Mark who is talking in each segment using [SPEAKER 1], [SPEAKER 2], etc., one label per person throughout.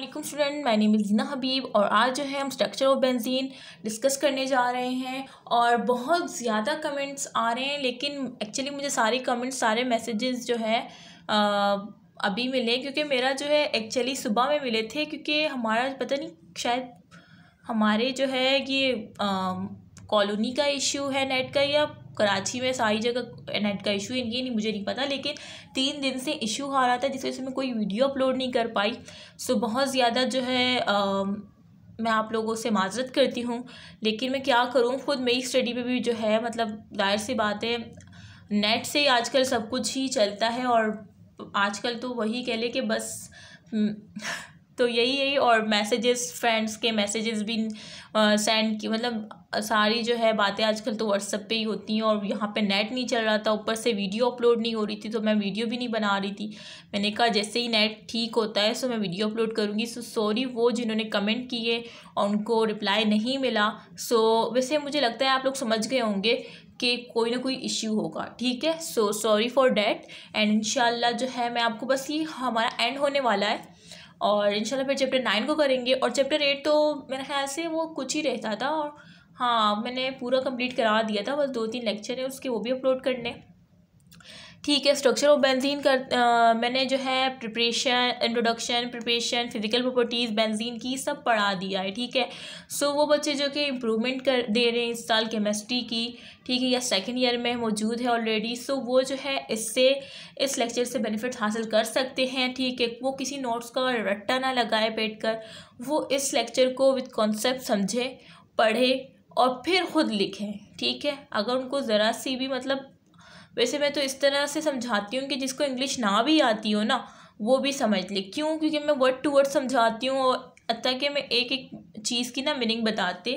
[SPEAKER 1] अल्लाम स्टूडेंट मैंने मिलजीना हबीब और आज जो है हम स्ट्रक्चर ऑफ बेंजीन डिस्कस करने जा रहे हैं और बहुत ज़्यादा कमेंट्स आ रहे हैं लेकिन एक्चुअली मुझे सारे कमेंट्स सारे मैसेजेस जो है आ, अभी मिले क्योंकि मेरा जो है एक्चुअली सुबह में मिले थे क्योंकि हमारा पता नहीं शायद हमारे जो है ये कॉलोनी का इशू है नेट का या कराची में सारी जगह नेट का इशू है ये नहीं मुझे नहीं पता लेकिन तीन दिन से इशू आ रहा था जिस वजह से मैं कोई वीडियो अपलोड नहीं कर पाई सो बहुत ज़्यादा जो है आ, मैं आप लोगों से माजरत करती हूँ लेकिन मैं क्या करूँ ख़ुद मेरी स्टडी पे भी जो है मतलब जाहिर सी बात है नेट से ही आजकल सब कुछ ही चलता है और आजकल तो वही कह लें कि बस हम्म, तो यही यही और मैसेजेस फ्रेंड्स के मैसेजेस भी सेंड की मतलब सारी जो है बातें आजकल तो व्हाट्सअप पे ही होती हैं और यहाँ पे नेट नहीं चल रहा था ऊपर से वीडियो अपलोड नहीं हो रही थी तो मैं वीडियो भी नहीं बना रही थी मैंने कहा जैसे ही नेट ठीक होता है सो तो मैं वीडियो अपलोड करूँगी सो सॉरी वो जिन्होंने कमेंट किए और उनको रिप्लाई नहीं मिला सो वैसे मुझे लगता है आप लोग समझ गए होंगे कि कोई ना कोई इश्यू होगा ठीक है so sorry for that and इन जो है मैं आपको बस ये हमारा एंड होने वाला है और इंशाल्लाह फिर चैप्टर नाइन को करेंगे और चैप्टर एट तो मेरे ख्याल से वो कुछ ही रहता था और हाँ मैंने पूरा कंप्लीट करा दिया था बस दो तीन लेक्चर हैं उसके वो भी अपलोड करने ठीक है स्ट्रक्चर ऑफ बेंजीन कर आ, मैंने जो है preparation introduction preparation physical properties benzene की सब पढ़ा दिया है ठीक है सो वो बच्चे जो कि इम्प्रूवमेंट कर दे रहे हैं इस साल केमिस्ट्री की ठीक है या सेकेंड ईयर में मौजूद है ऑलरेडी सो वो जो है इससे इस लेक्चर से बेनिफिट हासिल कर सकते हैं ठीक है वो किसी नोट्स का रट्टा ना लगाए बैठ कर वो इस लेक्चर को विद कॉन्सेप्ट समझें पढ़े और फिर ख़ुद लिखें ठीक है अगर उनको ज़रा सी भी मतलब वैसे मैं तो इस तरह से समझाती हूँ कि जिसको इंग्लिश ना भी आती हो ना वो भी समझ ले क्यों क्योंकि मैं वर्ड टू वर्ड समझाती हूँ और कि मैं एक एक चीज़ की ना मीनिंग बताते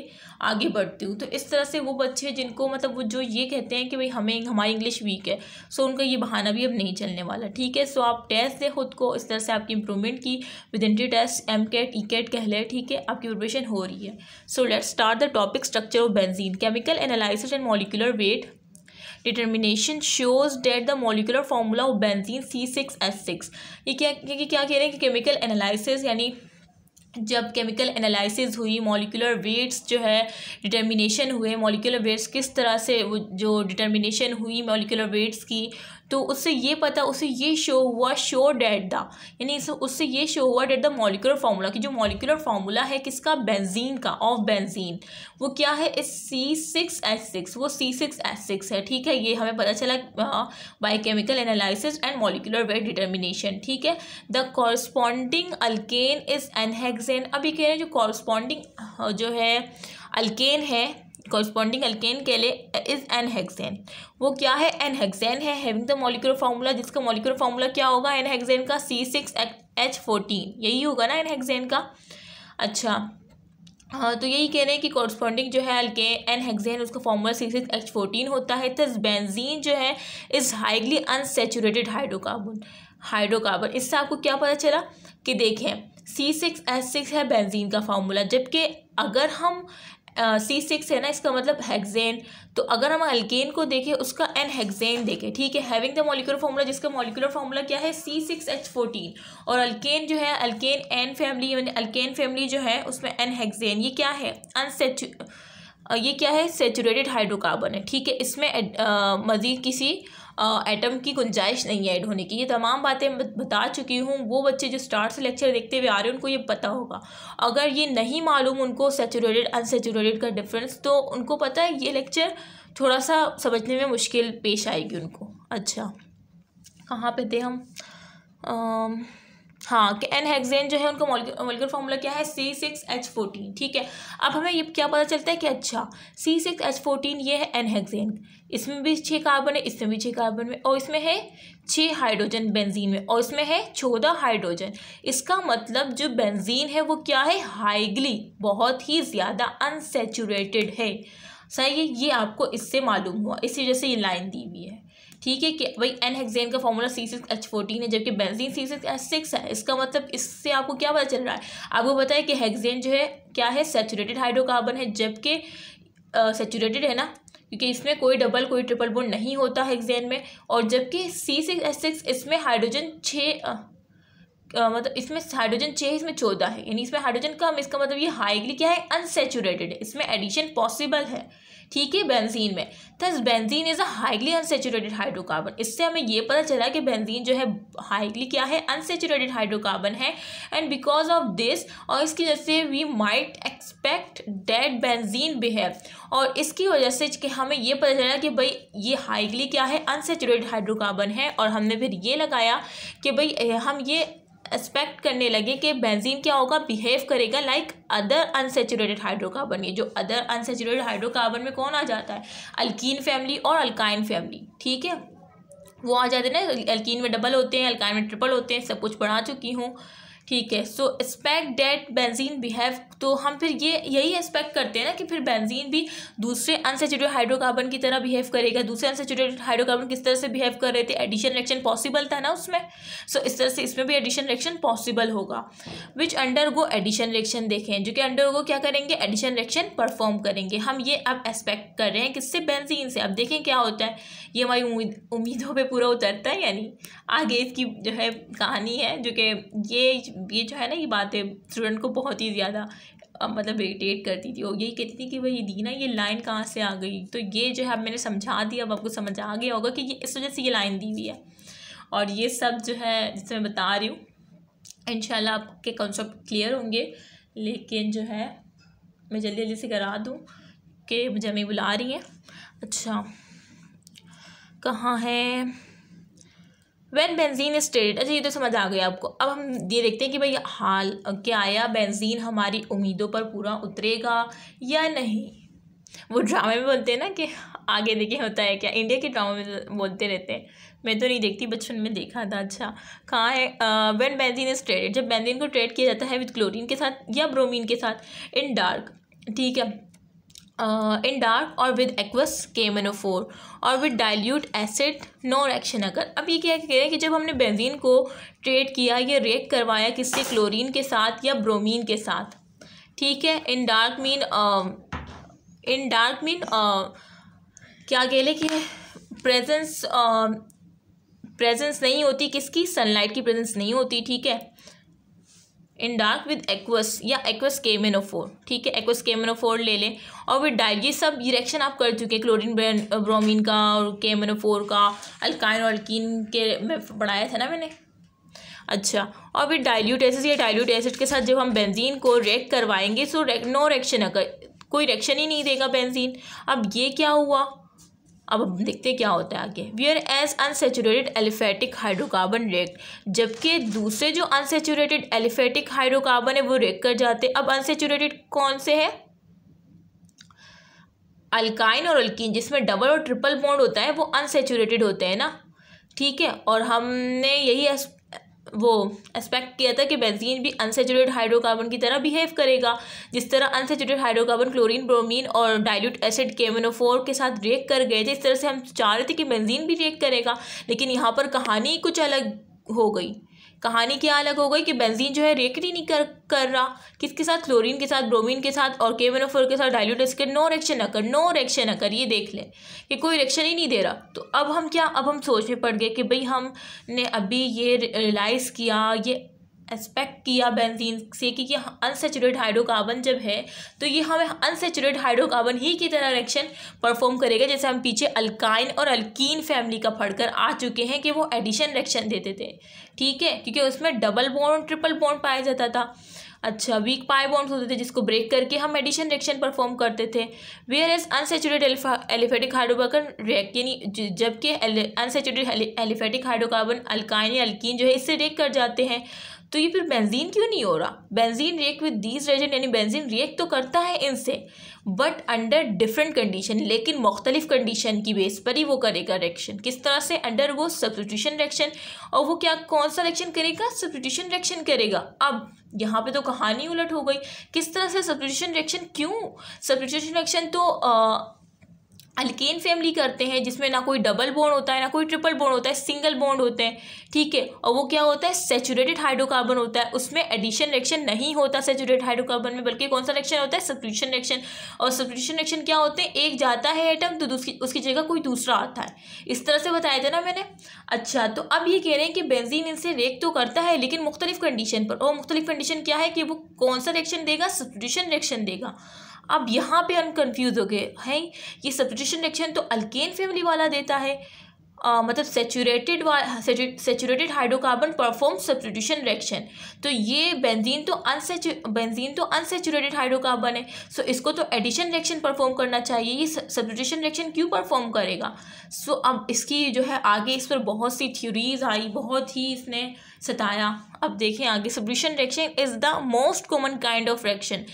[SPEAKER 1] आगे बढ़ती हूँ तो इस तरह से वो बच्चे जिनको मतलब वो जो ये कहते हैं कि भाई हमें हमारी इंग्लिश वीक है सो उनका ये बहाना भी अब नहीं चलने वाला ठीक है सो आप टेस्ट दें खुद को इस तरह से आपकी इंप्रूवमेंट की with entry test MCAT ECAT कह लें ठीक है आपकी प्रिपरेशन हो रही है so let start the topic structure of benzene chemical analysis and molecular weight determination shows that the molecular formula of benzene C six S six ये क्या क्योंकि क्या कह रहे हैं कि केमिकल एनालिसिस यानी जब केमिकल एनालिसिस हुई मॉलिकुलर वेट्स जो है डिटर्मिनेशन हुए मॉलिकुलर वेट्स किस तरह से वो जो डिटर्मिनेशन हुई मॉलिकुलर वेट्स की तो उससे ये पता उससे ये शो हुआ शो डेट द यानी उससे ये शो हुआ डेट द मॉलिकुलर फार्मूला कि जो मॉलिकुलर फार्मूला है किसका बेंजीन का ऑफ बेंजीन वो क्या है इस सी सिक्स एच सिक्स वो सी सिक्स एच सिक्स है ठीक है ये हमें पता चला biochemical analysis and molecular weight determination ठीक है the corresponding alkane is n hexane अभी कह रहे हैं जो कॉरस्पॉन्डिंग जो है अल्केन है कॉरस्पॉन्डिंग अल्केन के लिए इज एन हेक्सेन वो क्या है एन हेक्सेन है हैविंग द मॉलिकुलर फार्मूला जिसका मॉलिकुलर फार्मूला क्या होगा एन हेक्सेन का सी सिक्स एच फोर्टीन यही होगा ना एन हेक्सेन का अच्छा हाँ तो यही कह रहे हैं कि कॉरस्पॉन्डिंग जो है अल्के एन हेक्सेन उसका formula C six H fourteen होता है तो बेंजीन जो है is highly unsaturated hydrocarbon hydrocarbon इससे आपको क्या पता चला कि देखें सी सिक्स एच सिक्स है बेंजीन का फार्मूला जबकि अगर हम सी uh, सिक्स है ना इसका मतलब हेक्सेन तो अगर हम अल्केन को देखें उसका एन हेक्सेन देखें ठीक है हैविंग द मोलिकुलर फार्मूला जिसका मोलिकुलर फार्मूला क्या है सी सिक्स एच फोर्टीन और अल्केन जो है अल्केन एन फैमिली यानी अल्केन फैमिली जो है उसमें एन हेक्सेन ये क्या है अनसेचु ये क्या है सेचूरेटेड हाइड्रोकार्बन है ठीक है इसमें मज़ीद किसी एटम की गुंजाइश नहीं है ऐड होने की ये तमाम बातें बता चुकी हूँ वो बच्चे जो स्टार्ट से लेक्चर देखते हुए आ रहे हैं उनको ये पता होगा अगर ये नहीं मालूम उनको सेचूरेटेड अनसेचुरेटेड का डिफरेंस तो उनको पता है ये लेक्चर थोड़ा सा समझने में मुश्किल पेश आएगी उनको अच्छा कहाँ पे थे हम हाँ एन हेगजेन जो है उनका मोलिकुलर फॉर्मूला क्या है सी सिक्स एच फोर्टीन ठीक है अब हमें ये क्या पता चलता है कि अच्छा सी सिक्स एच फोर्टीन ये है एन हेगजेन इसमें भी छः कार्बन है इसमें भी छः कार्बन में और इसमें है छः हाइड्रोजन बेंजीन में और इसमें है चौदह हाइड्रोजन इसका मतलब जो बेंजीन है वो क्या है हाइगली बहुत ही ज़्यादा अनसेचूरेटेड है सही है ये आपको इससे मालूम हुआ इस वजह से ये लाइन दी हुई है ठीक है कि भाई एन हेक्सेन का formula C six H fourteen है जबकि benzene C six H six है इसका मतलब इससे आपको क्या पता चल रहा है आपको पता है कि हेक्सेन जो है क्या है सेचूरेटेड हाइड्रोकार्बन है जबकि सेचूरेटेड है ना क्योंकि इसमें कोई डबल कोई ट्रिपल बोन नहीं होता हेक्सेन में और जबकि सी सिक्स एच सिक्स इसमें हाइड्रोजन छः Uh, मतलब इसमें हाइड्रोजन छः इसमें चौदह है यानी इसमें हाइड्रोजन कम इसका मतलब ये हाईली क्या है अनसेचुरेटेड है इसमें एडिशन पॉसिबल है ठीक है बेंजीन में दस benzene is a highly unsaturated hydrocarbon इससे हमें ये पता चला कि बेंजीन जो है हाईली क्या है अनसेचुरेटेड हाइड्रोकार्बन है एंड बिकॉज ऑफ दिस और इसकी वजह से we might expect that benzene behave और इसकी वजह से कि हमें ये पता चला कि भाई ये हाईली क्या है अनसेचुरेटेड हाइड्रोकार्बन है और हमने फिर ये लगाया कि भाई हम ये एक्सपेक्ट करने लगे कि बेंजीन क्या होगा बिहेव करेगा लाइक अदर अनसेचुरेटेड हाइड्रोकार्बन ये जो अदर अनसेचुरेटेड हाइड्रोकार्बन में कौन आ जाता है अल्कीन फैमिली और अल्काइन फैमिली ठीक है वो आ जाते हैं ना अल्कीन में डबल होते हैं अल्काइन में ट्रिपल होते हैं सब कुछ पढ़ा चुकी हूँ ठीक है so expect that benzene behave तो हम फिर ये यही एक्सपेक्ट करते हैं ना कि फिर बेंजीन भी दूसरे अनसेचुरेटेड हाइड्रोकार्बन की तरह बिहेव करेगा दूसरे अनसेचुरेटेड हाइड्रोकार्बन किस तरह से बिहेव कर रहे थे एडिशन रिएक्शन पॉसिबल था ना उसमें सो so, इस तरह से इसमें भी एडिशन रिएक्शन पॉसिबल होगा which undergo addition reaction देखें जो कि अंडर गो क्या करेंगे एडिशन रिएक्शन परफॉर्म करेंगे हम ये अब एक्सपेक्ट कर रहे हैं किससे बेंजीन से अब देखें क्या होता है ये हमारी उम्मीद उम्मीदों पर पूरा उतरता है यानी आगे इसकी जो है कहानी है जो कि ये ये जो है ना ये बातें स्टूडेंट को बहुत ही ज़्यादा मतलब इरीटेट करती थी और यही कहती थी कि भाई दीना ये लाइन कहाँ से आ गई तो ये जो है अब मैंने समझा दिया अब आपको समझ आ गया होगा कि ये इस वजह से ये लाइन दी हुई है और ये सब जो है जिससे मैं बता रही हूँ इन आपके कॉन्सेप्ट क्लियर होंगे लेकिन जो है मैं जल्दी जल्दी से करा दूँ कि मुझे हमें बुला रही है अच्छा कहाँ है वैन बेंजीन स्टेट अच्छा ये तो समझ आ गया आपको अब हम ये देखते हैं कि भाई हाल क्या आया बेंजीन हमारी उम्मीदों पर पूरा उतरेगा या नहीं वो ड्रामे में बोलते हैं ना कि आगे देखे होता है क्या इंडिया के ड्रामे में बोलते रहते हैं मैं तो नहीं देखती बचपन में देखा था अच्छा कहाँ है वेन बेंजीन इज ट्रेडेड जब बेंजीन को ट्रेड किया जाता है विद क्लोरिन के साथ या ब्रोमिन के साथ इन डार्क ठीक है इन डार्क और विद एक्वस के और with dilute acid no reaction अगर अब ये क्या कह रहे हैं कि जब हमने बेंजीन को ट्रेड किया या रिएक्ट करवाया किससे क्लोरीन के साथ या ब्रोमीन के साथ ठीक है in dark mean in dark mean क्या कह लें कि प्रेजेंस प्रेजेंस नहीं होती किसकी सनलाइट की प्रेजेंस नहीं होती ठीक है इन डार्क विद एक्वस या एक्वस केमेनोफोर ठीक है एक्वस केमेनोफोर ले लें और विद डाइल ये सब रिएक्शन आप कर चुके हैं क्लोरिन ब्रोमीन uh, का और केमेनोफोर का अल्काइन और अल्किन के में पढ़ाया था ना मैंने अच्छा और विद डाइल्यूट एसिड या डाइल्यूट एसिड के साथ जब हम बेंजीन को रेक करवाएंगे सो रेक, नो रिएक्शन अगर कोई रिएक्शन ही नहीं देगा बेंजीन अब ये क्या हुआ अब हम देखते हैं क्या होता है आगे we are as unsaturated aliphatic hydrocarbon react जबकि दूसरे जो अनसेचुरेटेड एलिफेटिक हाइड्रोकार्बन है वो रेक कर जाते अब अनसेचुरेटेड कौन से है अल्काइन और अल्किन जिसमें डबल और ट्रिपल बॉन्ड होता है वो अनसेचुरेटेड होते हैं ना ठीक है और हमने यही वो एक्सपेक्ट किया था कि बेंजीन भी अनसेचुरेट हाइड्रोकार्बन की तरह बिहेव करेगा जिस तरह अनसेचुरेट हाइड्रोकार्बन क्लोरीन ब्रोमीन और डाइल्यूट एसिड केमिनोफोर के साथ रिएक्ट कर गए थे इस तरह से हम चाह रहे थे कि बेंजीन भी रिएक्ट करेगा लेकिन यहाँ पर कहानी कुछ अलग हो गई कहानी क्या अलग हो गई कि बेंजीन जो है रिएक्ट ही नहीं कर कर रहा किसके साथ क्लोरीन के साथ ब्रोमीन के साथ और फोर के साथ डायल्यूट इसके नो रिएक्शन न कर नो रिएक्शन न कर ये देख ले कि कोई रिएक्शन ही नहीं दे रहा तो अब हम क्या अब हम सोच में पड़ गए कि भाई हमने अभी ये रियलाइज़ किया ये एक्सपेक्ट किया बेंजीन से कि ये अनसेचुरेट हाइड्रोकार्बन जब है तो ये हमें अनसेचुरेट हाइड्रोकार्बन ही की तरह रिएक्शन परफॉर्म करेगा जैसे हम पीछे अल्काइन और अल्कीन फैमिली का पढ़कर आ चुके हैं कि वो एडिशन रिएक्शन देते थे ठीक है क्योंकि उसमें डबल बॉन्ड ट्रिपल बॉन्ड पाया जाता था अच्छा वीक पाए बॉन्ड्स होते थे जिसको ब्रेक करके हम एडिशन रिएक्शन परफॉर्म करते थे where as unsaturate aliphatic hydrocarbon react यानी जबकि अनसेचुरेट एलिफेटिक हाइड्रोकार्बन अल्काइन या अल्कीन जो है इससे रिएक्ट कर जाते हैं तो ये फिर बेंजीन क्यों नहीं हो रहा benzene react with these reagent यानी बेंजीन रिएक्ट तो करता है इनसे बट अंडर डिफरेंट कंडीशन लेकिन मुख्तलिफ कंडीशन की बेस पर ही वो करेगा रिएक्शन किस तरह से अंडर वो सब्सटीट्यूशन रिएक्शन और वो क्या कौन सा रिएक्शन करेगा सब्सटीट्यूशन रिएक्शन करेगा अब यहाँ पे तो कहानी उलट हो गई किस तरह से सब्सटीट्यूशन रिएक्शन क्यों सब्सटीट्यूशन रिएक्शन तो आ, अल्केन फैमिली करते हैं जिसमें ना कोई डबल बॉन्ड होता है ना कोई ट्रिपल बॉन्ड होता है सिंगल बोन्ड होते हैं ठीक है और वो क्या होता है सेचुरेटेड हाइड्रोकार्बन होता है उसमें एडिशन रिएक्शन नहीं होता सेचुरेटेड हाइड्रोकार्बन में बल्कि कौन सा रिएक्शन होता है सब्सक्रिप्शन रिएक्शन और सब्सक्रिप्शन रिएक्शन क्या होते हैं एक जाता है आइटम तो दूसरी उसकी जगह कोई दूसरा आता है इस तरह से बताया था ना मैंने अच्छा तो अब ये कह रहे हैं कि बेंजीन इनसे रिएक्ट तो करता है लेकिन मुख्तलिफ कंडीशन पर और मुख्तलिफ कंडीशन क्या है कि वो कौन सा रिएक्शन देगा सब्सक्रिप्शन रिएक्शन देगा अब यहाँ पे हम हो गए हैं ये सब्सटीट्यूशन रिएक्शन तो अल्केन फैमिली वाला देता है आ, मतलब saturated saturated hydrocarbon perform substitution reaction तो ये बेंजीन तो अनसेचू बेंजीन तो अनसेचूरेटेड हाइड्रोकार्बन है सो so इसको तो एडिशन रिएक्शन परफॉर्म करना चाहिए ये सब्सटीट्यूशन रिएक्शन क्यों परफॉर्म करेगा सो so, अब इसकी जो है आगे इस पर बहुत सी थ्योरीज आई बहुत ही इसने सताया अब देखें आगे substitution reaction is the most common kind of reaction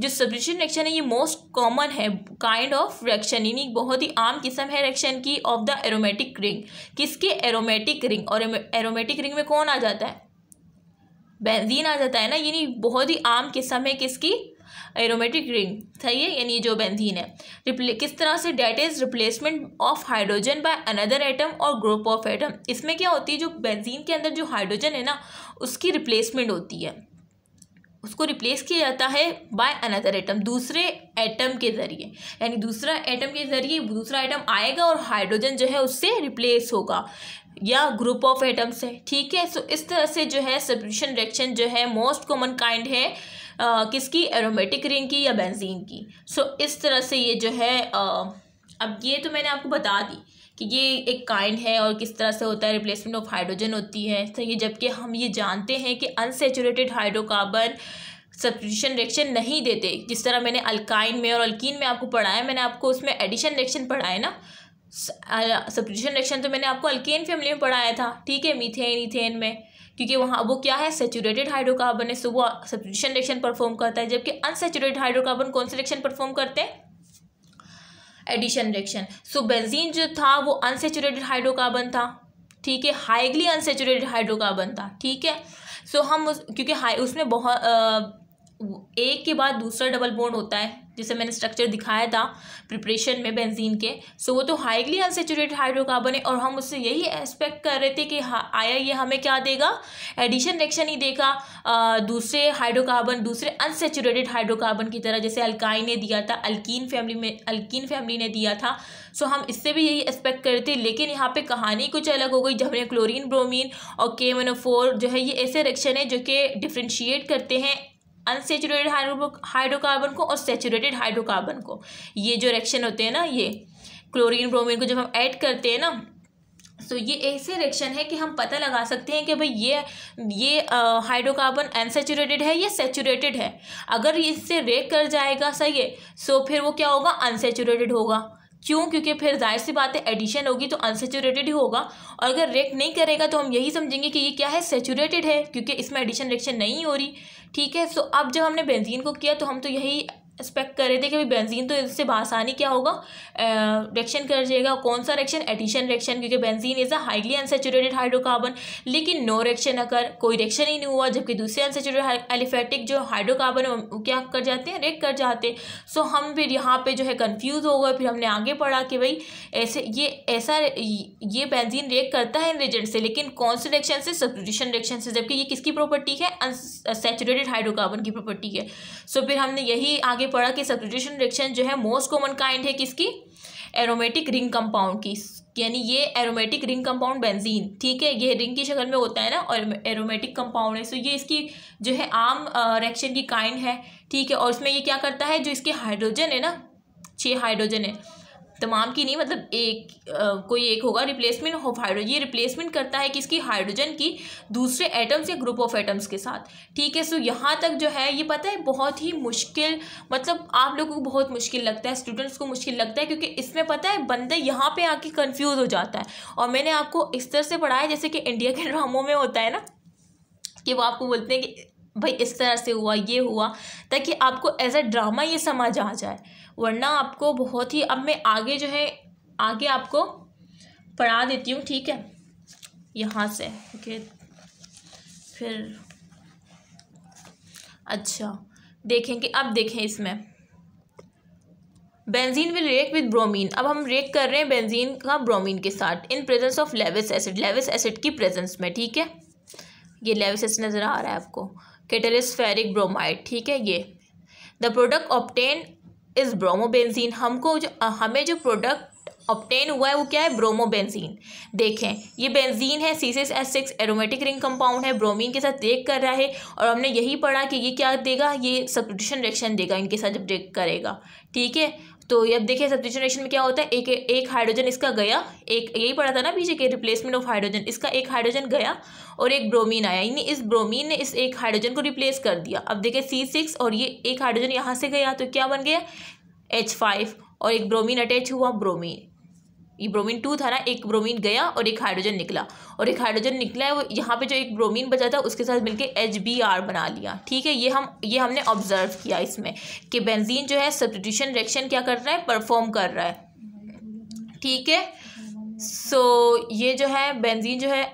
[SPEAKER 1] जो सब्सटीट्यूशन रिएक्शन है ये मोस्ट कॉमन है काइंड ऑफ रिएक्शन यानी बहुत ही आम किस्म है रिएक्शन की of the aromatic reaction ring किसके एरोमेटिक रिंग और एरोमेटिक रिंग में कौन आ जाता है बेंजीन आ जाता है ना यानी बहुत ही आम किस्म है किसकी एरोमेटिक रिंग सही है यानी जो बेंजीन है रिप्ले किस तरह से that is replacement of hydrogen by another atom और ग्रुप ऑफ एटम इसमें क्या होती है जो बेंजीन के अंदर जो हाइड्रोजन है ना उसकी रिप्लेसमेंट होती है उसको रिप्लेस किया जाता है बाय अनदर एटम दूसरे एटम के ज़रिए यानी दूसरा एटम के ज़रिए दूसरा एटम आएगा और हाइड्रोजन जो है उससे रिप्लेस होगा या ग्रुप ऑफ एटम्स है ठीक है सो इस तरह से जो है सब्यूशन रिएक्शन जो है मोस्ट कॉमन काइंड है आ, किसकी एरोमेटिक रिंग की या बेंजीन की सो so, इस तरह से ये जो है आ, अब ये तो मैंने आपको बता दी कि ये एक काइंड है और किस तरह से होता है रिप्लेसमेंट ऑफ हाइड्रोजन होती है सही तो है जबकि हम ये जानते हैं कि अनसेचुरेटेड हाइड्रोकार्बन सब्सिट्यूशन रिएक्शन नहीं देते जिस तरह मैंने अल्काइन में और अल्कीन में आपको पढ़ाया मैंने आपको उसमें एडिशन रिएक्शन पढ़ाया ना सब्सिट्यूशन रिएक्शन तो मैंने आपको अल्केन फैमिली में पढ़ाया था ठीक है मीथेन इथेन में क्योंकि वहाँ वो क्या है सेचुरेटेड हाइड्रोकार्बन है सो वो सब्सिट्यूशन रिएक्शन परफॉर्म करता है जबकि अनसेचुरेटेड हाइड्रोकार्बन कौन से रिएक्शन परफॉर्म करते हैं एडिशन रिएक्शन सो बेंजीन जो था वो अनसेचुरेटेड हाइड्रोकार्बन था ठीक है हाईली अनसेचुरेटेड हाइड्रोकार्बन था ठीक है सो so, हम उस क्योंकि हाई उसमें बहुत आ, एक के बाद दूसरा डबल बोन्ड होता है जिसे मैंने स्ट्रक्चर दिखाया था प्रिपरेशन में बेंजीन के सो वो तो हाईली अनसेचुरेट हाइड्रोकार्बन है और हम उससे यही एक्सपेक्ट कर रहे थे कि आया ये हमें क्या देगा एडिशन रिएक्शन ही देगा दूसरे हाइड्रोकार्बन दूसरे अनसेचुरेटेड हाइड्रोकार्बन की तरह जैसे अल्काइन ने दिया था अल्कीन फैमिली में अल्किन फैमिली ने दिया था सो हम इससे भी यही एक्सपेक्ट कर रहे थे लेकिन यहाँ पर कहानी कुछ अलग हो गई जब हमने क्लोरिन ब्रोमिन और के जो है ये ऐसे रिएक्शन है जो कि डिफ्रेंशिएट करते हैं अनसेचुरेटेड हाइड्रोकार्बन को और सेचुरेटेड हाइड्रोकार्बन को ये जो रिएक्शन होते हैं ना ये क्लोरीन ब्रोमीन को जब हम ऐड करते हैं ना तो ये ऐसे रिएक्शन है कि हम पता लगा सकते हैं कि भाई ये ये हाइड्रोकार्बन अनसेचुरेटेड है या सेचुरेटेड है अगर इससे रेक कर जाएगा सही है सो तो फिर वो क्या होगा अनसेचुरेटेड होगा क्यों क्योंकि फिर जाहिर सी बात है एडिशन होगी तो अनसेचुरेटेड ही होगा और अगर रेक नहीं करेगा तो हम यही समझेंगे कि ये क्या है सेचुरेटेड है क्योंकि इसमें एडिशन रिएक्शन नहीं हो रही ठीक है सो अब जब हमने बेंजीन को किया तो हम तो यही एक्सपेक्ट कर रहे थे कि भाई बेंजीन तो इससे बासानी क्या होगा रिएक्शन कर जाएगा कौन सा रिएक्शन एडिशन रिएक्शन क्योंकि benzene is a highly unsaturated hydrocarbon लेकिन नो रिएक्शन अगर कोई रिएक्शन ही नहीं हुआ जबकि दूसरे अनसेचुरेटेड एलिफेटिक जो हाइड्रोकार्बन वो क्या कर जाते हैं रेक कर जाते हैं सो हम फिर यहाँ पर जो है कन्फ्यूज़ हो गए फिर हमने आगे पढ़ा कि भाई ऐसे ये ऐसा ये बेंजीन रेक करता है इन रिजेंट से लेकिन कौन से रिएक्शन से सब्सटीट्यूशन रिएक्शन से जबकि ये किसकी प्रॉपर्टी है अनसेचुरेटेड हाइड्रोकार्बन की प्रॉपर्टी है सो फिर हमने यही आगे पढ़ा कि सब्सिट्यूशन रिएक्शन जो है मोस्ट कॉमन काइंड है किसकी एरोमेटिक रिंग कंपाउंड की यानी ये एरोमेटिक रिंग कंपाउंड बेंजीन ठीक है ये रिंग की शक्ल में होता है ना और एरोमेटिक कंपाउंड है सो ये इसकी जो है आम रिएक्शन की काइंड है ठीक है और इसमें ये क्या करता है जो इसके हाइड्रोजन है ना छः हाइड्रोजन है तमाम की नहीं मतलब एक आ, कोई एक होगा रिप्लेसमेंट ऑफ हाइड्रोजन ये रिप्लेसमेंट करता है किसकी हाइड्रोजन की दूसरे एटम्स या ग्रुप ऑफ एटम्स के साथ ठीक है सो यहाँ तक जो है ये पता है बहुत ही मुश्किल मतलब आप लोगों को बहुत मुश्किल लगता है स्टूडेंट्स को मुश्किल लगता है क्योंकि इसमें पता है बंदे यहाँ पर आके कन्फ्यूज़ हो जाता है और मैंने आपको इस तरह से पढ़ाया जैसे कि इंडिया के ड्रामों में होता है ना कि वो आपको बोलते हैं कि भाई इस तरह से हुआ ये हुआ ताकि आपको एज अ ड्रामा ये समझ आ जाए वरना आपको बहुत ही अब मैं आगे जो है आगे आपको पढ़ा देती हूँ ठीक है यहाँ से ओके फिर अच्छा देखेंगे अब देखें इसमें benzene will react with bromine अब हम रिएक्ट कर रहे हैं बेंजीन का ब्रोमीन के साथ in presence of Lewis acid Lewis acid की प्रेजेंस में ठीक है ये लेविस एसिड नज़र आ रहा है आपको कैटलिस्फेरिक ब्रोमाइड ठीक है ये the product obtain is bromobenzene हमको जो हमें जो प्रोडक्ट ऑप्टेन हुआ है वो क्या है ब्रोमोबेंजीन देखें ये बेंजीन है C six S six aromatic ring compound है ब्रोमीन के साथ ब्रेक कर रहा है और हमने यही पढ़ा कि ये क्या देगा ये सब्सटीट्यूशन रिएक्शन देगा इनके साथ जब ब्रेक करेगा ठीक है तो अब देखिए सब सब्सटीट्यूशन में क्या होता है एक एक हाइड्रोजन इसका गया एक यही पढ़ा था ना पीछे के रिप्लेसमेंट ऑफ हाइड्रोजन इसका एक हाइड्रोजन गया और एक ब्रोमीन आया यानी इस ब्रोमीन ने इस एक हाइड्रोजन को रिप्लेस कर दिया अब देखिए सी सिक्स और ये एक हाइड्रोजन यहाँ से गया तो क्या बन गया एच फाइव और एक ब्रोमीन अटैच हुआ ब्रोमीन ये ब्रोमीन टू था ना एक ब्रोमीन गया और एक हाइड्रोजन निकला और एक हाइड्रोजन निकला है वो यहाँ पे जो एक ब्रोमीन बचा था उसके साथ मिलके एच बी आर बना लिया ठीक है ये हम ये हमने ऑब्जर्व किया इसमें कि बेंजीन जो है सब्सटीट्यूशन रिएक्शन क्या कर रहा है परफॉर्म कर रहा है ठीक है सो ये जो है बेंजीन जो है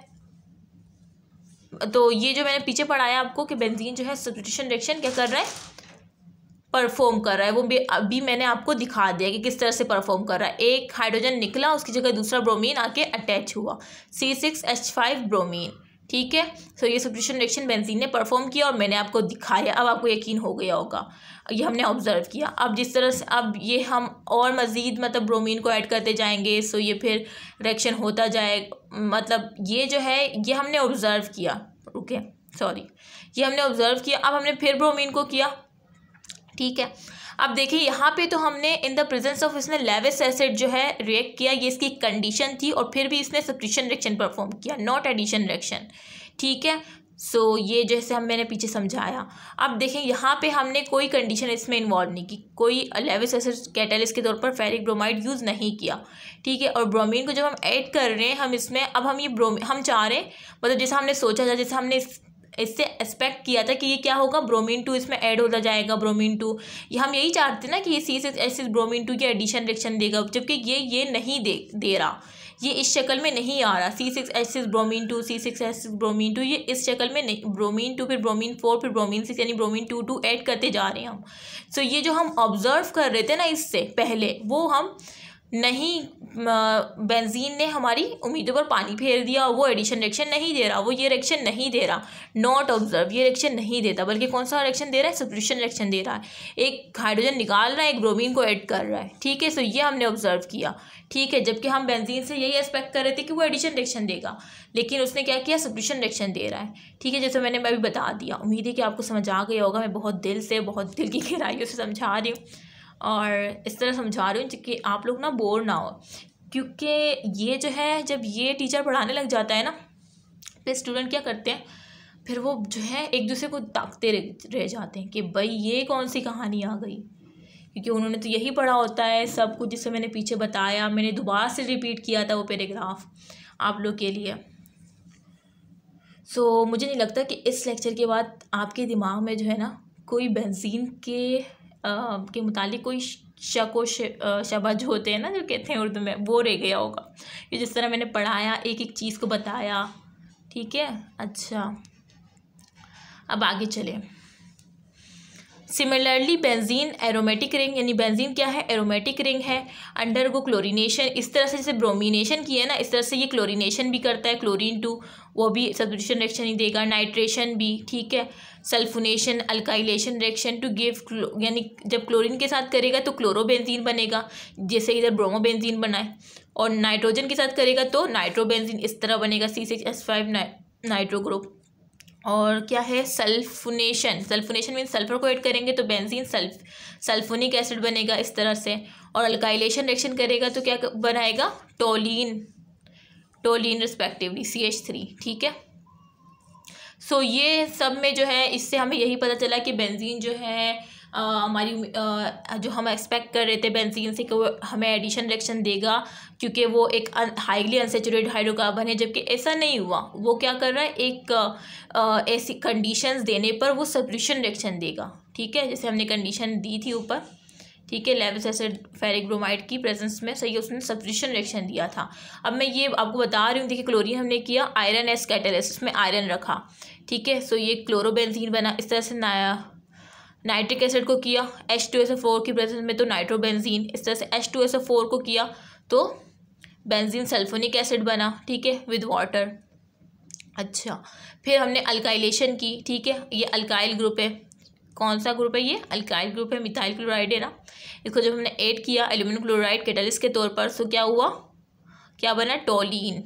[SPEAKER 1] तो ये जो मैंने पीछे पढ़ाया आपको कि बेंजीन जो है सब्सटीट्यूशन रिएक्शन क्या कर रहा है परफॉर्म कर रहा है वो भी अभी मैंने आपको दिखा दिया कि किस तरह से परफॉर्म कर रहा है एक हाइड्रोजन निकला उसकी जगह दूसरा ब्रोमीन आके अटैच हुआ C six H five bromine ठीक है सो ये सब्सट्यूशन रिएक्शन बेंजीन ने परफॉर्म किया और मैंने आपको दिखाया अब आपको यकीन हो गया होगा ये हमने ऑब्जर्व किया अब जिस तरह से अब ये हम और मज़ीद मतलब ब्रोमीन को ऐड करते जाएंगे सो ये फिर रिएक्शन होता जाए मतलब ये जो है ये हमने ऑब्ज़र्व किया ओके सॉरी ये हमने ऑब्ज़र्व किया अब हमने फिर ब्रोमीन को किया ठीक है अब देखिए यहाँ पे तो हमने इन द प्रेजेंस ऑफ इसने लेविस एसिड जो है रिएक्ट किया ये इसकी कंडीशन थी और फिर भी इसने सब्ट्रिशन रिएक्शन परफॉर्म किया नॉट एडिशन रिएक्शन ठीक है सो so, ये जैसे हम मैंने पीछे समझाया अब देखें यहाँ पे हमने कोई कंडीशन इसमें इन्वॉल्व नहीं की कोई लेविस एसिड कैटेलिस के तौर पर फेरिक ब्रोमाइड यूज़ नहीं किया ठीक है और ब्रोमीन को जब हम ऐड कर रहे हैं हम इसमें अब हम ये ब्रोम हम चाह रहे हैं मतलब जैसे हमने सोचा था जैसे हमने इससे एक्सपेक्ट किया था कि ये क्या होगा ब्रोमीन टू इसमें ऐड होता जाएगा ब्रोमीन टू ये हम यही चाहते थे ना कि ये C six S S bromine two की एडिशन रिएक्शन देगा जबकि ये ये नहीं दे दे रहा ये इस शक्ल में नहीं आ रहा C six S six bromine two C six S six bromine two ये इस शक्ल में नहीं ब्रोमीन टू फिर ब्रोमीन फोर फिर ब्रोमीन सिक्स यानी ब्रोमीन टू टू ऐड करते जा रहे हैं हम सो so, ये जो हम ऑब्जर्व कर रहे थे ना इससे पहले वो हम नहीं बेंजीन ने हमारी उम्मीदों पर पानी फेर दिया और वो एडिशन रिएक्शन नहीं दे रहा वो ये रिएक्शन नहीं दे रहा नॉट ऑब्जर्व ये रिएक्शन नहीं देता बल्कि कौन सा रिएक्शन दे रहा है सब्सट्यूशन रिएक्शन दे रहा है एक हाइड्रोजन निकाल रहा है एक ब्रोमीन को ऐड कर रहा है ठीक है सो ये हमने ऑब्जर्व किया ठीक है जबकि हम बेंजीन से यही एक्सपेक्ट कर रहे थे कि वो एडिशन रिएक्शन देगा लेकिन उसने क्या किया सब्सट्यूशन रिएक्शन दे रहा है ठीक है जैसे मैंने अभी बता दिया उम्मीद है कि आपको समझ आ गया होगा मैं बहुत दिल से बहुत दिल की गहराइयों से समझा रही हूँ और इस तरह समझा रही हूँ कि आप लोग ना बोर ना हो क्योंकि ये जो है जब ये टीचर पढ़ाने लग जाता है ना फिर स्टूडेंट क्या करते हैं फिर वो जो है एक दूसरे को ताकते रह जाते हैं कि भाई ये कौन सी कहानी आ गई क्योंकि उन्होंने तो यही पढ़ा होता है सब कुछ जिसे मैंने पीछे बताया मैंने दोबारा से रिपीट किया था वो पैराग्राफ आप लोग के लिए सो so, मुझे नहीं लगता कि इस लेक्चर के बाद आपके दिमाग में जो है ना कोई बेंजीन के के मुतालिक कोई शको शबज होते हैं ना जो कहते हैं उर्दू में वो रह गया होगा कि जिस तरह मैंने पढ़ाया एक एक चीज़ को बताया ठीक है अच्छा अब आगे चलें सिमिलरली बेंजीन एरोमेटिक रिंग यानी बेंजीन क्या है एरोमेटिक रिंग है अंडर गो क्लोरीनेशन इस तरह से जैसे ब्रोमिनेशन की है ना इस तरह से ये क्लोरीनेशन भी करता है क्लोरीन टू वो भी सब्सटीट्यूशन रिएक्शन ही देगा नाइट्रेशन भी ठीक है sulphonation alkylation reaction to give यानी जब क्लोरीन के साथ करेगा तो क्लोरोबेंजीन बनेगा जैसे इधर ब्रोमोबेंजीन बनाए और नाइट्रोजन के साथ करेगा तो नाइट्रोबेंजीन इस तरह बनेगा C six S five nitro group और क्या है सल्फुनेशन सल्फुनेशन मीन सल्फर को ऐड करेंगे तो बेंजीन सल्फ सल्फोनिक एसिड बनेगा इस तरह से और अल्काइलेशन रिएक्शन करेगा तो क्या बनाएगा toluene toluene respectively C H three ठीक है सो so, ये सब में जो है इससे हमें यही पता चला कि बेंजीन जो है हमारी जो हम एक्सपेक्ट कर रहे थे बेंजीन से कि वो हमें एडिशन रिएक्शन देगा क्योंकि वो एक हाईली अनसेचुरेट हाइड्रोकार्बन है जबकि ऐसा नहीं हुआ वो क्या कर रहा है एक ऐसी कंडीशन देने पर वो सब्ल्यूशन रिएक्शन देगा ठीक है जैसे हमने कंडीशन दी थी ऊपर ठीक है लेविस एसिड फेरिक ब्रोमाइड की प्रेजेंस में सही उसने सब्रिशन रिएक्शन दिया था अब मैं ये आपको बता रही हूँ देखिए क्लोरीन हमने किया आयरन एस कैटेलिस्ट में आयरन रखा ठीक है सो ये क्लोरोबेंजीन बना इस तरह से नया नाइट्रिक एसिड को किया H two S O four की प्रेजेंस में तो नाइट्रोबेंजीन इस तरह से H two S O four को किया तो बेंजीन सल्फोनिक एसिड बना ठीक है विद वाटर अच्छा फिर हमने अल्काइलेशन की ठीक है ये अल्काइल ग्रुप है कौन सा ग्रुप है ये अल्काइल ग्रुप है मिथाइल क्लोराइड है ना इसको जब हमने ऐड किया एल्यूमिनियम क्लोराइड केटलिस के तौर पर तो क्या हुआ क्या बना टोलिन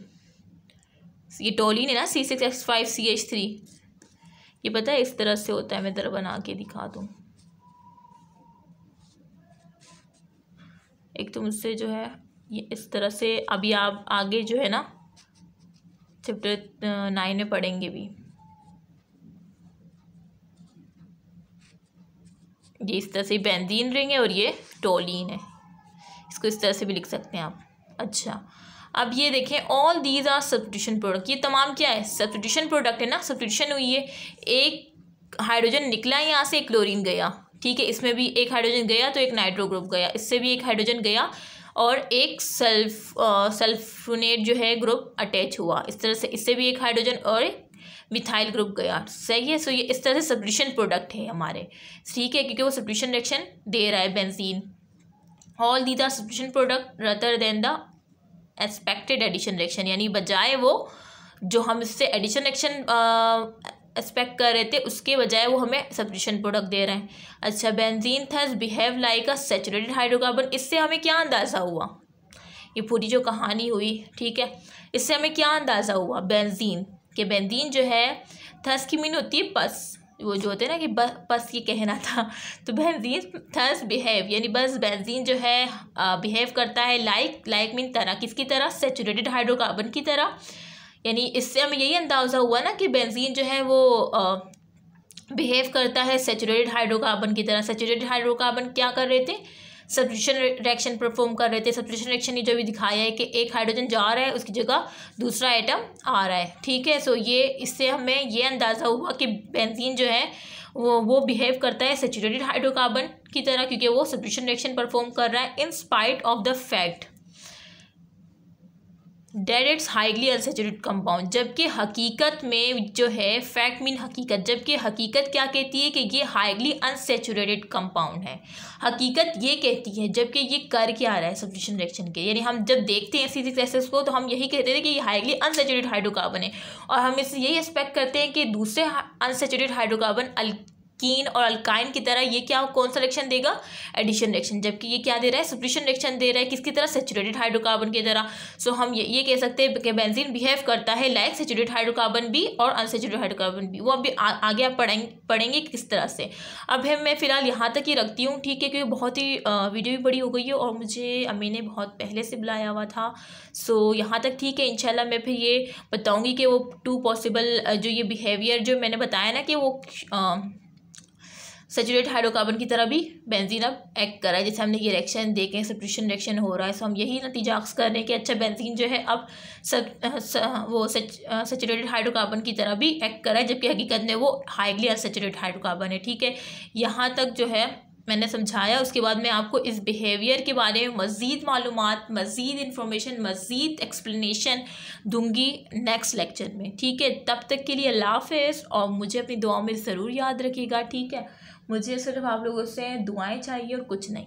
[SPEAKER 1] ये टोलिन है ना C six X five C H three ये पता है इस तरह से होता है मैं इधर बना के दिखा दूँ एक तो मुझसे जो है ये इस तरह से अभी आप आगे जो है ना चैप्टर नाइन में पढ़ेंगे भी ये इस तरह से बेंजीन रिंग है और ये टोलिन है इसको इस तरह से भी लिख सकते हैं आप अच्छा अब ये देखें all these are substitution product ये तमाम क्या है सब्सटिट्यूशन प्रोडक्ट है ना सब्सटिट्यूशन हुई है एक हाइड्रोजन निकला यहाँ से एक क्लोरीन गया ठीक है इसमें भी एक हाइड्रोजन गया तो एक नाइट्रो ग्रुप गया इससे भी एक हाइड्रोजन गया और एक सल्फ सल्फोनेट जो है ग्रुप अटैच हुआ इस तरह से इससे भी एक हाइड्रोजन और एक मिथाइल ग्रुप गया सही है सो ये इस तरह से सब्सटिट्यूशन प्रोडक्ट है हमारे ठीक है क्योंकि वो सब्सटिट्यूशन रिएक्शन दे रहा है benzene all these are substitution product rather than the expected addition reaction यानी बजाय वो जो हम इससे एडिशन रिएक्शन एक्सपेक्ट कर रहे थे उसके बजाय वो हमें सब्रिशन प्रोडक्ट दे रहे हैं अच्छा benzene thus behave like a saturated hydrocarbon इससे हमें क्या अंदाज़ा हुआ ये पूरी जो कहानी हुई ठीक है इससे हमें क्या अंदाज़ा हुआ बेंजीन कि बेंजीन जो है थस की मीन होती है पस वो जो होते हैं ना कि बस बस ये कहना था तो बेंजीन थर्स बिहेव यानी बस बेंजीन जो है बिहेव करता है लाइक लाइक मीन तरह किसकी तरह सेचूरेटेड हाइड्रोकार्बन की तरह यानी इससे हमें यही अंदाज़ा हुआ ना कि बेंजीन जो है वो बिहेव करता है सेचूरेटेड हाइड्रोकार्बन की तरह सेचूरेटेड हाइड्रोकार्बन क्या कर रहे थे सब्सटीट्यूशन रिएक्शन परफॉर्म कर रहे थे सब्सटीट्यूशन रिएक्शन ने जो भी दिखाया है कि एक हाइड्रोजन जा रहा है उसकी जगह दूसरा आइटम आ रहा है ठीक है सो ये इससे हमें ये अंदाज़ा हुआ कि बेंजीन जो है वो वो बिहेव करता है सेचुरेटेड हाइड्रोकार्बन की तरह क्योंकि वो सब्सटीट्यूशन रिएक्शन परफॉर्म कर रहा है in spite of the fact that it's highly unsaturate compound जबकि हकीकत में जो है फैक्ट मीन हकीकत जबकि हकीकत क्या कहती है कि ये हाईली अनसेचुरेटेड कंपाउंड है हकीकत ये कहती है जबकि ये कर क्या आ रहा है सब्जिशन रिएक्शन के यानी हम जब देखते हैं सीजिक्स एसेस को तो हम यही कहते थे कि ये हाईली अनसेचुरेट हाइड्रोकार्बन है और हम इससे यही एक्सपेक्ट करते हैं कि दूसरे अनसेचुरेट हाइड्रोकार्बन कीन और अल्काइन की तरह ये क्या कौन सा रिएक्शन देगा एडिशन रिएक्शन जबकि ये क्या दे रहा है सप्रेशन रिएक्शन दे रहा है किसकी तरह सेचुरेटेड हाइड्रोकार्बन की तरह सो हम ये ये कह सकते हैं कि बेंजीन बिहेव करता है लाइक सेचुरेटेड हाइड्रोकार्बन भी और अनसेचुरेटेड हाइड्रोकार्बन भी वो अभी आगे आप पढ़ेंगे पढ़ेंगे किस तरह से अब है मैं फिलहाल यहाँ तक ही रखती हूँ ठीक है क्योंकि बहुत ही वीडियो भी बड़ी हो गई है और मुझे अम्मी ने बहुत पहले से बुलाया हुआ था सो यहाँ तक ठीक है इनशाला मैं फिर ये बताऊँगी कि वो टू पॉसिबल जो ये बिहेवियर जो मैंने बताया ना कि वो सेचुरेट हाइड्रोकार्बन की तरह भी बेंजीन अब एक्ट कर रहा है जैसे हमने ये रिएक्शन देखें सप्रिशन रिएक्शन हो रहा है सो हम यही नतीजा अक्स कर रहे हैं कि अच्छा बेंजीन जो है अब सच वो सेचुरेटेड हाइड्रोकार्बन की तरह भी एक्ट कर रहा है जबकि हकीकत में वो हाईली असचुरेट हाइड्रोकार्बन है ठीक है यहाँ तक जो है मैंने समझाया उसके बाद मैं आपको इस बिहेवियर के बारे में मज़ीद मालूम मज़ीद इन्फॉर्मेशन मज़ीद एक्सप्लेनेशन दूंगी नेक्स्ट लेक्चर में ठीक है तब तक के लिए अल्लाह हाफ और मुझे अपनी दुआ में ज़रूर याद रखिएगा ठीक है मुझे सिर्फ आप लोगों से दुआएं चाहिए और कुछ नहीं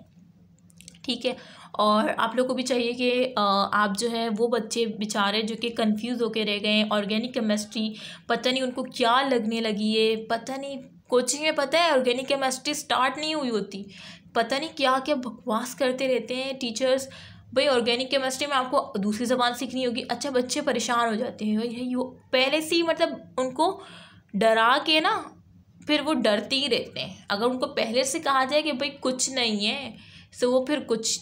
[SPEAKER 1] ठीक है और आप लोग को भी चाहिए कि आप जो है वो बच्चे बेचारे जो कि कंफ्यूज होकर रह गए हैं ऑर्गेनिक केमिस्ट्री पता नहीं उनको क्या लगने लगी है पता नहीं कोचिंग में पता है ऑर्गेनिक केमिस्ट्री स्टार्ट नहीं हुई होती पता नहीं क्या क्या बकवास करते रहते हैं टीचर्स भाई ऑर्गेनिक केमिस्ट्री में आपको दूसरी ज़बान सीखनी होगी अच्छा बच्चे परेशान हो जाते हैं भाई पहले से ही मतलब उनको डरा के ना फिर वो डरते ही रहते हैं अगर उनको पहले से कहा जाए कि भाई कुछ नहीं है तो वो फिर कुछ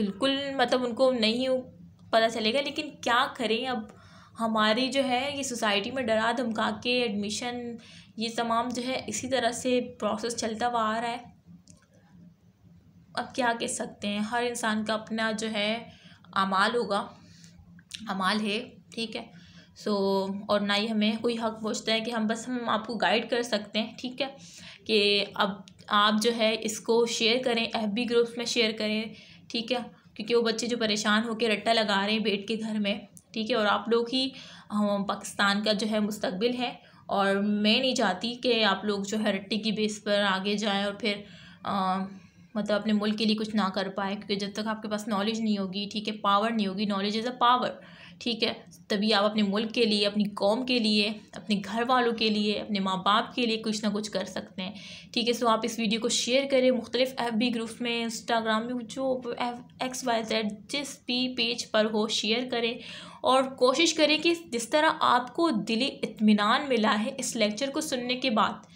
[SPEAKER 1] बिल्कुल मतलब उनको नहीं पता चलेगा लेकिन क्या करें अब हमारी जो है ये सोसाइटी में डरा धमका के एडमिशन ये तमाम जो है इसी तरह से प्रोसेस चलता हुआ आ रहा है अब क्या कह सकते हैं हर इंसान का अपना जो है अमाल होगा अमाल है ठीक है सो so, और ना ही हमें कोई हक पहुँचता है कि हम बस हम आपको गाइड कर सकते हैं ठीक है कि अब आप जो है इसको शेयर करें एफ बी ग्रुप्स में शेयर करें ठीक है क्योंकि वो बच्चे जो परेशान होकर रट्टा लगा रहे हैं बेट के घर में ठीक है और आप लोग ही पाकिस्तान का जो है मुस्तबिल है और मैं नहीं चाहती कि आप लोग जो है रट्टी की बेस पर आगे जाएँ और फिर आ, मतलब अपने मुल्क के लिए कुछ ना कर पाए क्योंकि जब तक आपके पास नॉलेज नहीं होगी ठीक है पावर नहीं होगी नॉलेज इज़ अ पावर ठीक है तभी आप अपने मुल्क के लिए अपनी कौम के लिए अपने घर वालों के लिए अपने माँ बाप के लिए कुछ ना कुछ कर सकते हैं ठीक है सो आप इस वीडियो को शेयर करें मुख्तलिफ एफ बी ग्रुप में इंस्टाग्राम में जो एक्स वाई जेड जिस भी पेज पर हो शेयर करें और कोशिश करें कि जिस तरह आपको दिली इतमान मिला है इस लेक्चर को सुनने के बाद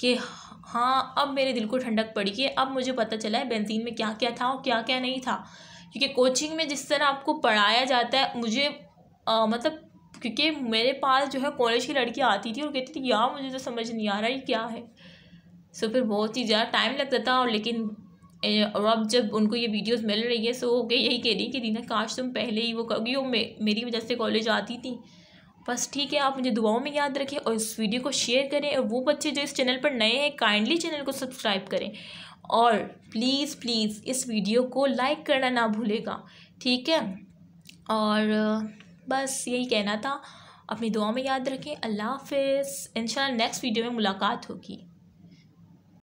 [SPEAKER 1] कि हाँ अब मेरे दिल को ठंडक पड़ी कि अब मुझे पता चला है बेंजीन में क्या क्या था और क्या क्या नहीं था क्योंकि कोचिंग में जिस तरह आपको पढ़ाया जाता है मुझे मतलब क्योंकि मेरे पास जो है कॉलेज की लड़की आती थी और कहती थी यार मुझे तो समझ नहीं आ रहा ये क्या है सो फिर बहुत ही ज़्यादा टाइम लगता था और लेकिन और अब जब उनको ये वीडियोस मिल रही है सो ओके यही कह रही कि दीना काश तुम पहले ही वो कर वो मे, मेरी वजह से कॉलेज आती थी बस ठीक है आप मुझे दुआओं में याद रखें और इस वीडियो को शेयर करें और वो बच्चे जो इस चैनल पर नए हैं काइंडली चैनल को सब्सक्राइब करें और प्लीज़ प्लीज़ इस वीडियो को लाइक करना ना भूलेगा ठीक है और बस यही कहना था अपनी दुआ में याद रखें अल्लाह हाफ इन नेक्स्ट वीडियो में मुलाकात होगी